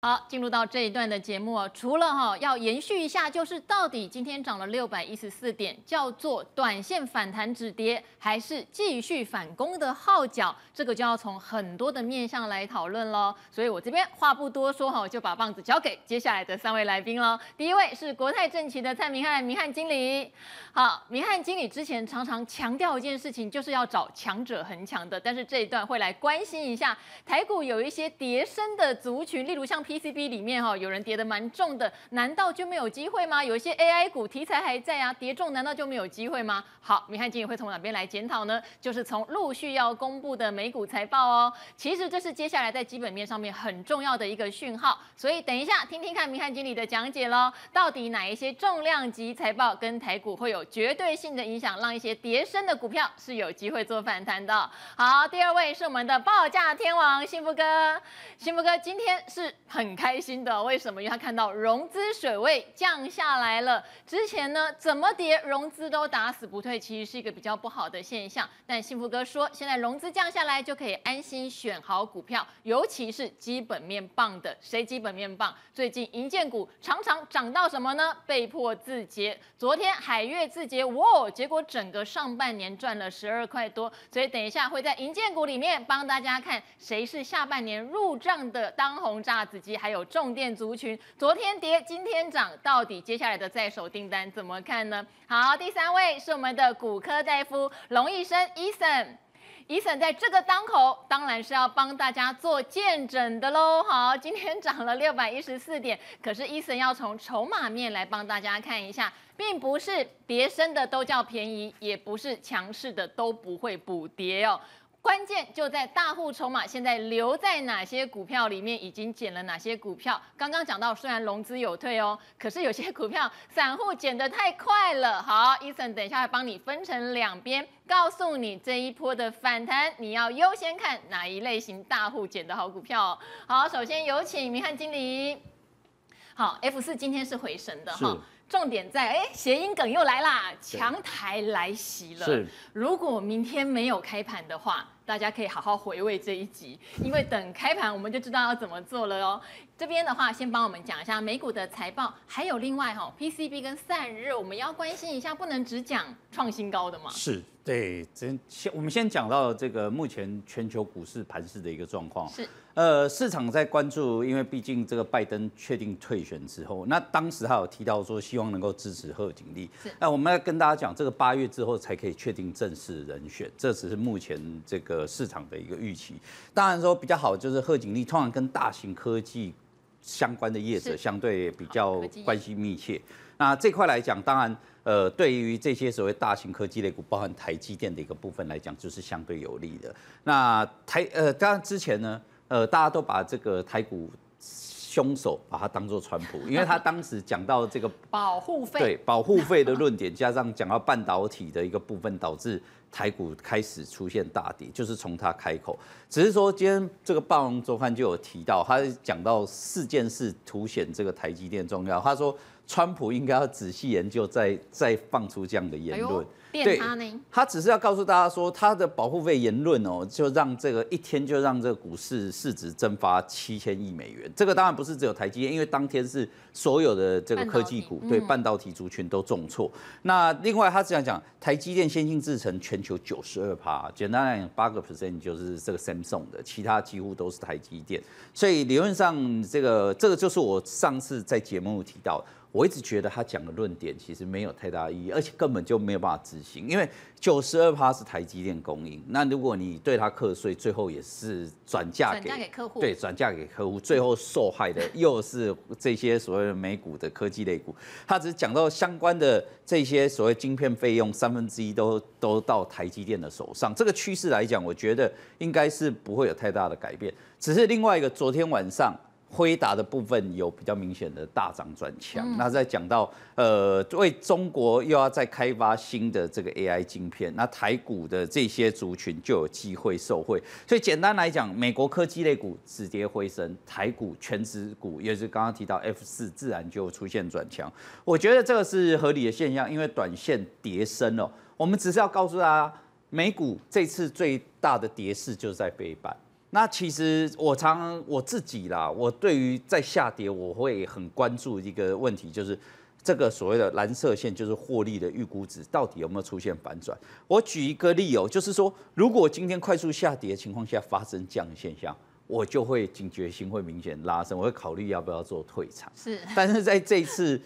好，进入到这一段的节目哦，除了哈要延续一下，就是到底今天涨了六百一十四点，叫做短线反弹止跌，还是继续反攻的号角？这个就要从很多的面向来讨论喽。所以我这边话不多说哈，就把棒子交给接下来的三位来宾喽。第一位是国泰正奇的蔡明翰，明翰经理。好，明翰经理之前常常强调一件事情，就是要找强者恒强的，但是这一段会来关心一下台股有一些叠升的族群，例如像。PCB 里面哈，有人跌得蛮重的，难道就没有机会吗？有一些 AI 股题材还在啊，跌重难道就没有机会吗？好，明翰经理会从哪边来检讨呢？就是从陆续要公布的美股财报哦。其实这是接下来在基本面上面很重要的一个讯号，所以等一下听听看明翰经理的讲解喽。到底哪一些重量级财报跟台股会有绝对性的影响，让一些跌深的股票是有机会做反弹的？好，第二位是我们的报价天王幸福哥，幸福哥今天是。很开心的，为什么？因为他看到融资水位降下来了。之前呢，怎么跌融资都打死不退，其实是一个比较不好的现象。但幸福哥说，现在融资降下来，就可以安心选好股票，尤其是基本面棒的。谁基本面棒？最近银建股常常涨到什么呢？被迫自结。昨天海月自结，哇，结果整个上半年赚了十二块多。所以等一下会在银建股里面帮大家看谁是下半年入账的当红炸子。还有重电族群，昨天跌，今天涨，到底接下来的在手订单怎么看呢？好，第三位是我们的骨科大夫龙医生，Eason。Eason 在这个当口，当然是要帮大家做见诊的喽。好，今天涨了六百一十四点，可是 Eason 要从筹码面来帮大家看一下，并不是跌升的都叫便宜，也不是强势的都不会补跌哦。关键就在大户筹码现在留在哪些股票里面，已经减了哪些股票。刚刚讲到，虽然融资有退哦，可是有些股票散户减得太快了。好，Eason，等一下帮你分成两边，告诉你这一波的反弹，你要优先看哪一类型大户减的好股票。好，首先有请明翰经理。好，F 四今天是回神的哈。重点在哎，谐音梗又来啦！强台来袭了。如果明天没有开盘的话，大家可以好好回味这一集，因为等开盘我们就知道要怎么做了哦。这边的话，先帮我们讲一下美股的财报，还有另外哈 PCB 跟散热，我们要关心一下，不能只讲创新高的嘛？是，对，先，我们先讲到这个目前全球股市盘势的一个状况。是，呃，市场在关注，因为毕竟这个拜登确定退选之后，那当时他有提到说希望能够支持贺锦丽。是，那我们要跟大家讲，这个八月之后才可以确定正式人选，这只是目前这个市场的一个预期。当然说比较好，就是贺锦丽通常跟大型科技。相关的业者相对比较关系密切，那这块来讲，当然，呃，对于这些所谓大型科技类股，包含台积电的一个部分来讲，就是相对有利的。那台呃，当然之前呢，呃，大家都把这个台股。凶手把他当做川普，因为他当时讲到这个 保护费，对保护费的论点，加上讲到半导体的一个部分，导致台股开始出现大跌，就是从他开口。只是说，今天这个霸王周刊就有提到，他讲到四件事凸显这个台积电重要，他说川普应该要仔细研究，再再放出这样的言论。对他只是要告诉大家说，他的保护费言论哦，就让这个一天就让这个股市市值蒸发七千亿美元。这个当然不是只有台积电，因为当天是所有的这个科技股，对半导体族群都重挫。那另外他这样讲，台积电先进制程全球九十二趴，简单来讲八个 percent 就是这个 Samsung 的，其他几乎都是台积电。所以理论上，这个这个就是我上次在节目提到。我一直觉得他讲的论点其实没有太大意义，而且根本就没有办法执行，因为九十二趴是台积电供应。那如果你对他课税，最后也是转嫁给客户，对，转嫁给客户，最后受害的又是这些所谓的美股的科技类股。他只是讲到相关的这些所谓晶片费用三分之一都都到台积电的手上，这个趋势来讲，我觉得应该是不会有太大的改变。只是另外一个，昨天晚上。辉达的部分有比较明显的大涨转强，那在讲到呃为中国又要再开发新的这个 AI 晶片，那台股的这些族群就有机会受惠，所以简单来讲，美国科技类股止跌回升，台股全指股也是刚刚提到 F 四，自然就出现转强，我觉得这个是合理的现象，因为短线叠升了，我们只是要告诉大家，美股这次最大的跌势就是在背板。那其实我常常我自己啦，我对于在下跌，我会很关注一个问题，就是这个所谓的蓝色线，就是获利的预估值，到底有没有出现反转？我举一个例哦，就是说，如果今天快速下跌的情况下发生这样的现象，我就会警觉心会明显拉升，我会考虑要不要做退场。是，但是在这一次。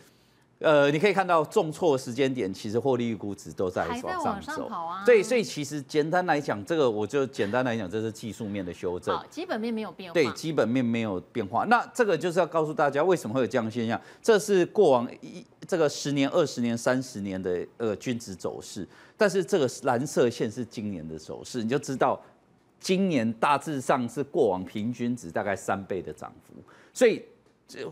呃，你可以看到重挫时间点，其实获利预估值都在往上走，对，所以其实简单来讲，这个我就简单来讲，这是技术面的修正，基本面没有变化，对，基本面没有变化。那这个就是要告诉大家，为什么会有这样的现象？这是过往一这个十年、二十年、三十年的呃均值走势，但是这个蓝色线是今年的走势，你就知道今年大致上是过往平均值大概三倍的涨幅，所以。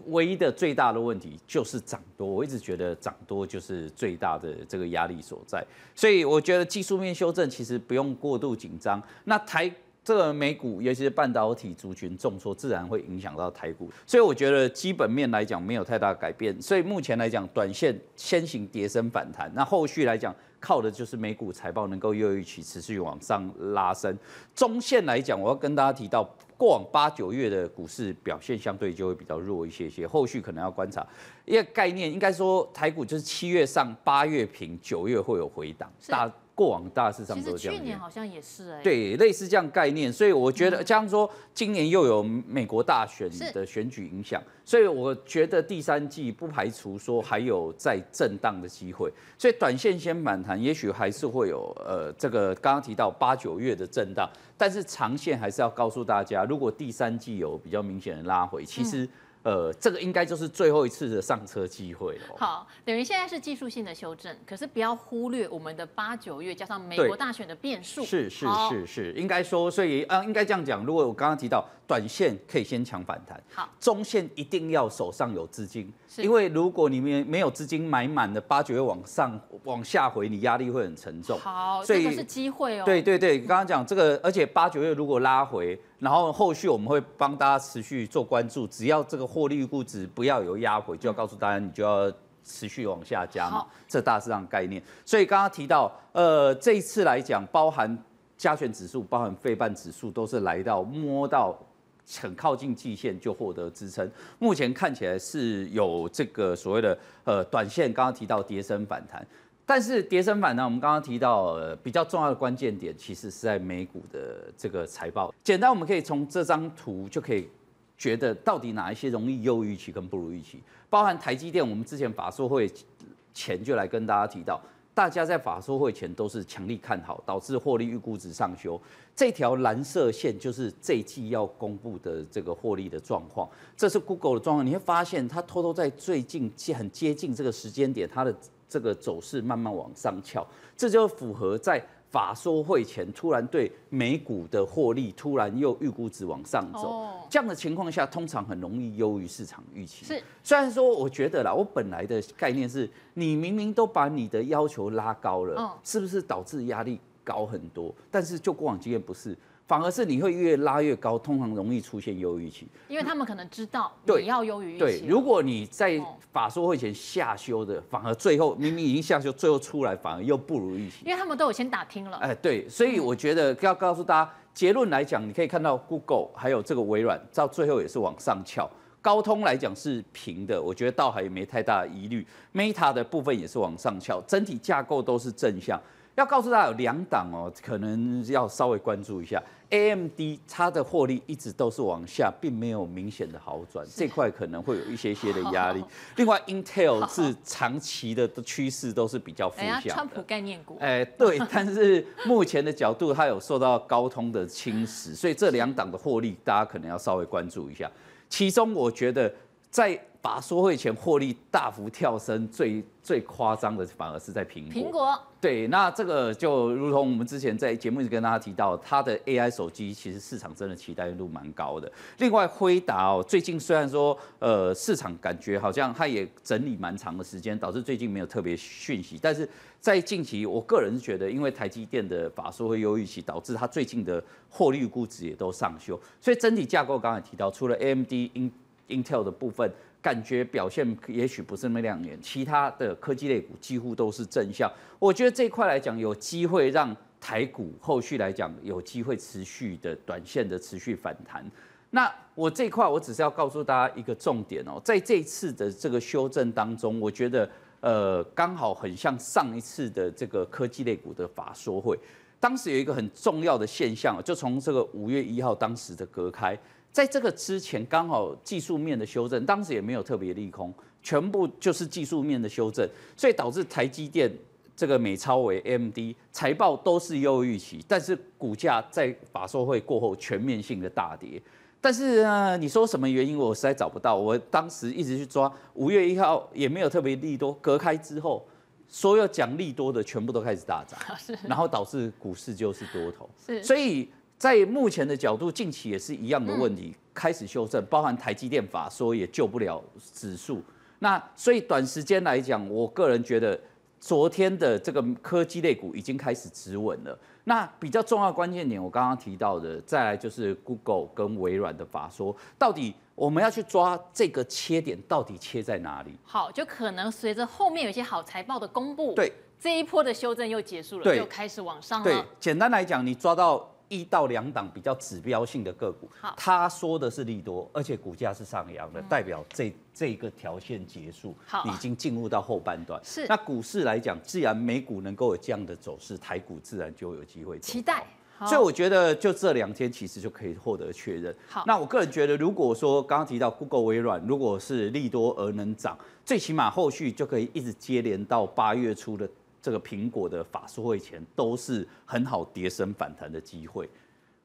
唯一的最大的问题就是涨多，我一直觉得涨多就是最大的这个压力所在，所以我觉得技术面修正其实不用过度紧张。那台这个美股，尤其是半导体族群重挫，自然会影响到台股，所以我觉得基本面来讲没有太大改变，所以目前来讲，短线先行跌升反弹，那后续来讲。靠的就是美股财报能够又一起持续往上拉升。中线来讲，我要跟大家提到，过往八九月的股市表现相对就会比较弱一些些，后续可能要观察一个概念，应该说台股就是七月上、八月平、九月会有回档。大过往大事上都这样，去年好像也是哎，对，类似这样概念，所以我觉得，上说今年又有美国大选的选举影响，所以我觉得第三季不排除说还有再震荡的机会，所以短线先反弹，也许还是会有呃这个刚刚提到八九月的震荡，但是长线还是要告诉大家，如果第三季有比较明显的拉回，其实。呃，这个应该就是最后一次的上车机会了。好，等于现在是技术性的修正，可是不要忽略我们的八九月加上美国大选的变数。是是是是，应该说，所以呃，应该这样讲。如果我刚刚提到。短线可以先抢反弹，好，中线一定要手上有资金，因为如果你们没有资金买满的八九月往上往下回，你压力会很沉重。好，所以这是机会哦。对对对，刚刚讲这个，而且八九月如果拉回，然后后续我们会帮大家持续做关注，只要这个获利估值不要有压回，就要告诉大家你就要持续往下加嘛，这大致上概念。所以刚刚提到，呃，这一次来讲，包含加权指数，包含费半指数，都是来到摸到。很靠近季线就获得支撑，目前看起来是有这个所谓的呃短线刚刚提到跌升反弹，但是跌升反弹我们刚刚提到比较重要的关键点其实是在美股的这个财报，简单我们可以从这张图就可以觉得到底哪一些容易优于期跟不如预期，包含台积电，我们之前法说会前就来跟大家提到。大家在法说会前都是强力看好，导致获利预估值上修。这条蓝色线就是这季要公布的这个获利的状况，这是 Google 的状况。你会发现，它偷偷在最近很接近这个时间点，它的这个走势慢慢往上翘，这就符合在。法说会前突然对美股的获利突然又预估值往上走，这样的情况下通常很容易优于市场预期。是，虽然说我觉得啦，我本来的概念是你明明都把你的要求拉高了，是不是导致压力高很多？但是就过往经验不是。反而是你会越拉越高，通常容易出现优于期，因为他们可能知道你要优于预期。对，如果你在法说会前下修的，反而最后明明已经下修，最后出来反而又不如预期，因为他们都有先打听了。哎，对，所以我觉得要告诉大家，结论来讲，你可以看到 Google 还有这个微软，到最后也是往上翘。高通来讲是平的，我觉得倒还没太大疑虑。Meta 的部分也是往上翘，整体架构都是正向。要告诉大家，有两档哦，可能要稍微关注一下。AMD 它的获利一直都是往下，并没有明显的好转，这块可能会有一些些的压力。另外，Intel 是长期的趋势都是比较负向的。哎，对，但是目前的角度，它有受到高通的侵蚀，所以这两档的获利，大家可能要稍微关注一下。其中，我觉得在把缩会前获利大幅跳升，最最夸张的反而是在苹果。苹果对，那这个就如同我们之前在节目一直跟大家提到，它的 AI 手机其实市场真的期待度蛮高的。另外，辉达哦，最近虽然说呃市场感觉好像它也整理蛮长的时间，导致最近没有特别讯息。但是在近期，我个人觉得，因为台积电的法说会优豫期，导致它最近的获利估值也都上修。所以整体架构刚才提到，除了 AMD、In Intel 的部分。感觉表现也许不是那么亮眼，其他的科技类股几乎都是正向。我觉得这块来讲，有机会让台股后续来讲有机会持续的短线的持续反弹。那我这块我只是要告诉大家一个重点哦，在这一次的这个修正当中，我觉得呃刚好很像上一次的这个科技类股的法说会，当时有一个很重要的现象，就从这个五月一号当时的隔开。在这个之前，刚好技术面的修正，当时也没有特别利空，全部就是技术面的修正，所以导致台积电这个美超为 MD 财报都是优预期，但是股价在法说会过后全面性的大跌。但是你说什么原因，我实在找不到。我当时一直去抓，五月一号也没有特别利多，隔开之后所有讲利多的，全部都开始大涨，然后导致股市就是多头。所以。在目前的角度，近期也是一样的问题，开始修正，包含台积电法说也救不了指数。那所以短时间来讲，我个人觉得昨天的这个科技类股已经开始止稳了。那比较重要关键点，我刚刚提到的，再来就是 Google 跟微软的法说，到底我们要去抓这个切点，到底切在哪里？好，就可能随着后面有些好财报的公布，对这一波的修正又结束了，又开始往上。对，简单来讲，你抓到。一到两档比较指标性的个股，他说的是利多，而且股价是上扬的，代表这这个条线结束，已经进入到后半段。是。那股市来讲，自然美股能够有这样的走势，台股自然就有机会。期待。所以我觉得，就这两天其实就可以获得确认。好，那我个人觉得，如果说刚刚提到 Google、微软，如果是利多而能涨，最起码后续就可以一直接连到八月初的。这个苹果的法术会前都是很好跌升反弹的机会。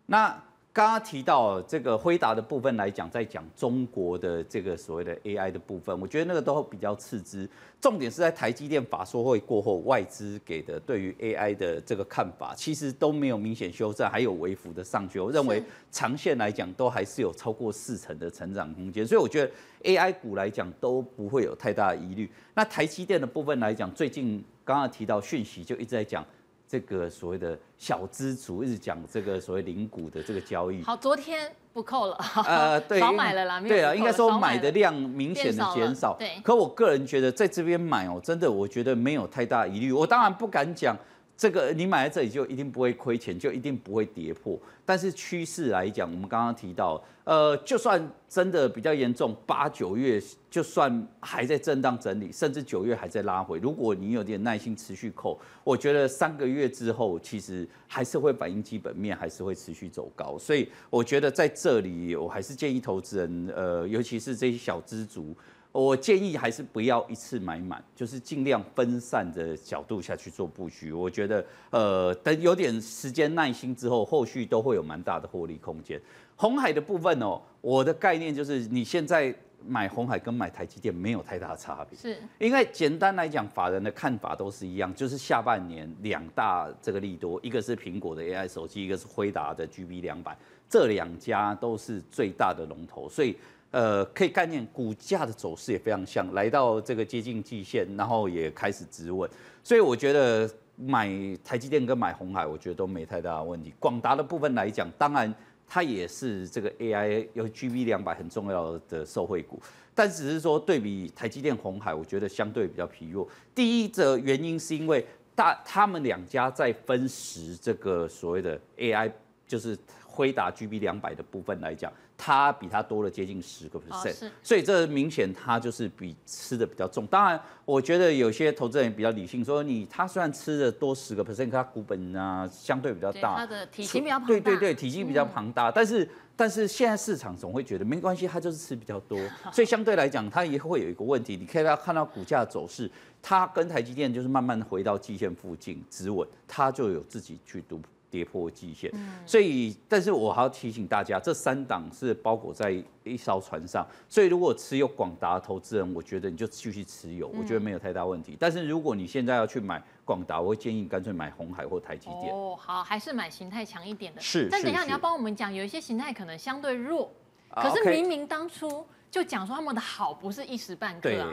那刚刚提到这个辉达的部分来讲，在讲中国的这个所谓的 AI 的部分，我觉得那个都比较次之。重点是在台积电法说会过后，外资给的对于 AI 的这个看法，其实都没有明显修正，还有微幅的上修。我认为长线来讲，都还是有超过四成的成长空间。所以我觉得 AI 股来讲都不会有太大疑虑。那台积电的部分来讲，最近。刚刚提到讯息，就一直在讲这个所谓的小资族，一直讲这个所谓零股的这个交易。好，昨天不扣了，呃，少买了啦。对啊，应该说买的量明显的减少。对。可我个人觉得，在这边买哦，真的我觉得没有太大疑虑。我当然不敢讲。这个你买在这里就一定不会亏钱，就一定不会跌破。但是趋势来讲，我们刚刚提到，呃，就算真的比较严重，八九月就算还在震荡整理，甚至九月还在拉回，如果你有点耐心持续扣，我觉得三个月之后，其实还是会反映基本面，还是会持续走高。所以我觉得在这里，我还是建议投资人，呃，尤其是这些小资族。我建议还是不要一次买满，就是尽量分散的角度下去做布局。我觉得，呃，等有点时间耐心之后，后续都会有蛮大的获利空间。红海的部分哦，我的概念就是你现在买红海跟买台积电没有太大差别，是。因为简单来讲，法人的看法都是一样，就是下半年两大这个利多，一个是苹果的 AI 手机，一个是辉达的 GB 两百，这两家都是最大的龙头，所以。呃，可以概念，股价的走势也非常像，来到这个接近季线，然后也开始质问，所以我觉得买台积电跟买红海，我觉得都没太大问题。广达的部分来讲，当然它也是这个 AI 有 GB 两百很重要的受惠股，但只是说对比台积电、红海，我觉得相对比较疲弱。第一则原因是因为大他们两家在分食这个所谓的 AI，就是。挥打 GB 两百的部分来讲，它比它多了接近十个 percent，所以这明显它就是比吃的比较重。当然，我觉得有些投资人比较理性，说你它虽然吃的多十个 percent，它股本啊相对比较大，它的体积比较庞大，对对对，体积比较庞大。但是但是现在市场总会觉得没关系，它就是吃比较多，所以相对来讲，它也会有一个问题。你可以看到股价走势，它跟台积电就是慢慢的回到基线附近止稳，它就有自己去独。跌破极限，所以但是我还要提醒大家，这三档是包裹在一艘船上，所以如果持有广达投资人，我觉得你就继续持有，我觉得没有太大问题。但是如果你现在要去买广达，我会建议干脆买红海或台积电。哦，好，还是买形态强一点的。是，但等一下你要帮我们讲，有一些形态可能相对弱，可是明明当初就讲说他们的好不是一时半刻啊。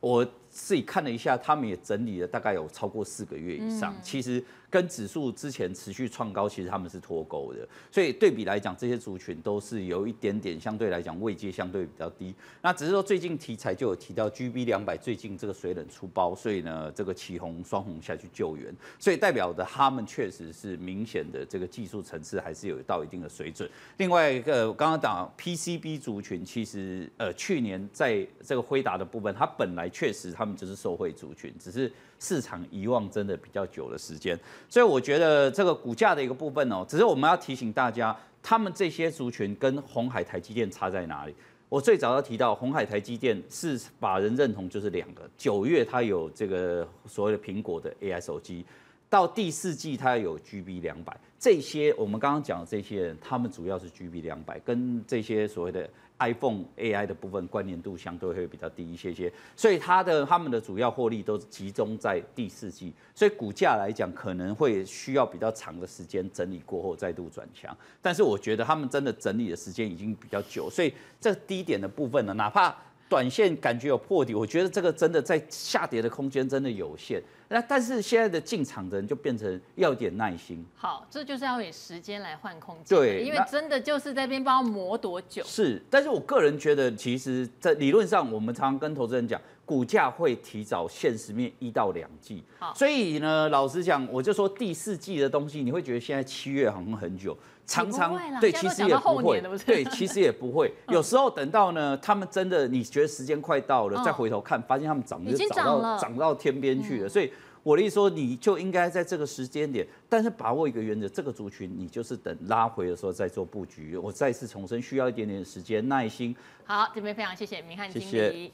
我。自己看了一下，他们也整理了大概有超过四个月以上。其实跟指数之前持续创高，其实他们是脱钩的。所以对比来讲，这些族群都是有一点点相对来讲位阶相对比较低。那只是说最近题材就有提到 G B 两百最近这个水冷出包，所以呢这个起红双红下去救援，所以代表的他们确实是明显的这个技术层次还是有到一定的水准。另外一个刚刚讲 P C B 族群，其实呃去年在这个辉达的部分，它本来确实它。他们就是受惠族群，只是市场遗忘真的比较久的时间，所以我觉得这个股价的一个部分哦，只是我们要提醒大家，他们这些族群跟红海台积电差在哪里？我最早要提到红海台积电是把人认同就是两个，九月它有这个所谓的苹果的 AI 手机，到第四季它有 GB 两百，这些我们刚刚讲这些人，他们主要是 GB 两百，跟这些所谓的。iPhone AI 的部分关联度相对会比较低一些些，所以它的他们的主要获利都是集中在第四季，所以股价来讲可能会需要比较长的时间整理过后再度转强，但是我觉得他们真的整理的时间已经比较久，所以这低点的部分呢，哪怕。短线感觉有破底，我觉得这个真的在下跌的空间真的有限。那但是现在的进场人就变成要点耐心。好，这就是要以时间来换空间。对，因为真的就是在边边磨多久。是，但是我个人觉得，其实，在理论上，我们常跟投资人讲，股价会提早现实面一到两季。好，所以呢，老实讲，我就说第四季的东西，你会觉得现在七月好像很久。常常对，其实也不会对，其实也不会。有时候等到呢，他们真的你觉得时间快到了，再回头看，发现他们涨已经长到长到天边去了。所以我的意思说，你就应该在这个时间点，但是把握一个原则：这个族群你就是等拉回的时候再做布局。我再次重申，需要一点点时间耐心。好，这边非常谢谢明翰经理。